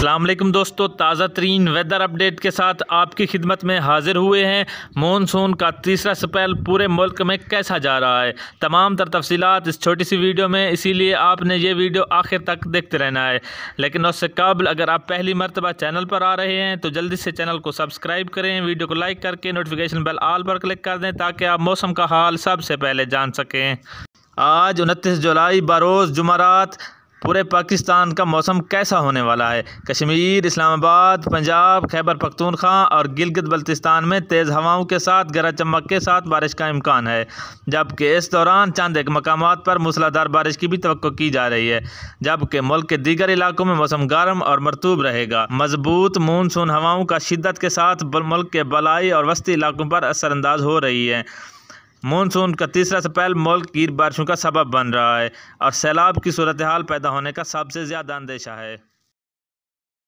अल्लाम दोस्तों ताज़ा तरीन वेदर अपडेट के साथ आपकी खिदमत में हाजिर हुए हैं मानसून का तीसरा स्पेल पूरे मुल्क में कैसा जा रहा है तमाम तर तफसीत इस छोटी सी वीडियो में इसीलिए आपने ये वीडियो आखिर तक देखते रहना है लेकिन उससे कबल अगर आप पहली मरतबा चैनल पर आ रहे हैं तो जल्दी से चैनल को सब्सक्राइब करें वीडियो को लाइक करके नोटिफिकेशन बेल आल पर क्लिक कर दें ताकि आप मौसम का हाल सबसे पहले जान सकें आज उनतीस जुलाई बरोज़ जुमारात पूरे पाकिस्तान का मौसम कैसा होने वाला है कश्मीर इस्लामाबाद पंजाब खैबर पख्तूनख्वा और गिलगित बल्तिस्तान में तेज़ हवाओं के साथ गरज चमक के साथ बारिश का इम्कान है जबकि इस दौरान चंद एक मकाम पर मूसलाधार बारिश की भी तो की जा रही है जबकि मुल्क के दीगर इलाकों में मौसम गर्म और मरतूब रहेगा मजबूत मानसून हवाओं का शिद्दत के साथ मुल्क के बलाई और वस्ती इलाकों पर असरअंदाज हो रही है मानसून का तीसरा स्पेल मुल्क की बारिशों का सबब बन रहा है और सैलाब की सूरत हाल पैदा होने का सबसे ज़्यादा अंदेशा है